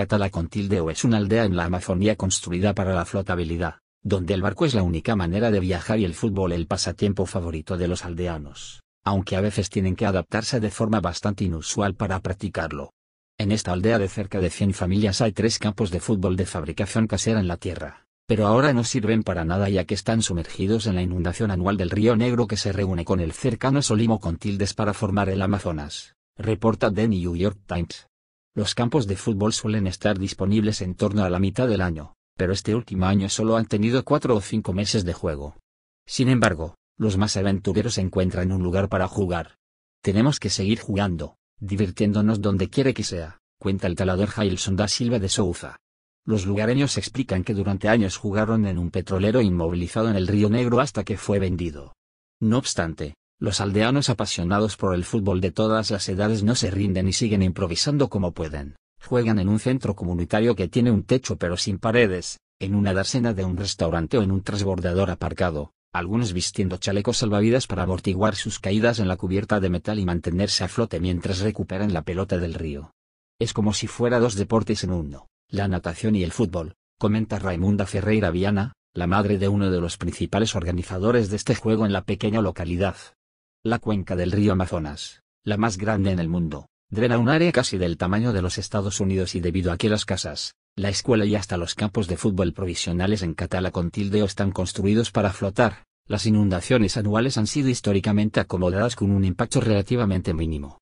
Catala con tilde o es una aldea en la Amazonía construida para la flotabilidad, donde el barco es la única manera de viajar y el fútbol el pasatiempo favorito de los aldeanos, aunque a veces tienen que adaptarse de forma bastante inusual para practicarlo. En esta aldea de cerca de 100 familias hay tres campos de fútbol de fabricación casera en la tierra, pero ahora no sirven para nada ya que están sumergidos en la inundación anual del río Negro que se reúne con el cercano Solimo con tildes para formar el Amazonas, reporta The New York Times. Los campos de fútbol suelen estar disponibles en torno a la mitad del año, pero este último año solo han tenido cuatro o cinco meses de juego. Sin embargo, los más aventureros encuentran un lugar para jugar. Tenemos que seguir jugando, divirtiéndonos donde quiere que sea, cuenta el talador Jailson da Silva de Souza. Los lugareños explican que durante años jugaron en un petrolero inmovilizado en el Río Negro hasta que fue vendido. No obstante, los aldeanos apasionados por el fútbol de todas las edades no se rinden y siguen improvisando como pueden. Juegan en un centro comunitario que tiene un techo pero sin paredes, en una dársena de un restaurante o en un transbordador aparcado, algunos vistiendo chalecos salvavidas para amortiguar sus caídas en la cubierta de metal y mantenerse a flote mientras recuperan la pelota del río. Es como si fuera dos deportes en uno, la natación y el fútbol, comenta Raimunda Ferreira Viana, la madre de uno de los principales organizadores de este juego en la pequeña localidad. La cuenca del río Amazonas, la más grande en el mundo, drena un área casi del tamaño de los Estados Unidos y debido a que las casas, la escuela y hasta los campos de fútbol provisionales en Catala con tildeo están construidos para flotar, las inundaciones anuales han sido históricamente acomodadas con un impacto relativamente mínimo.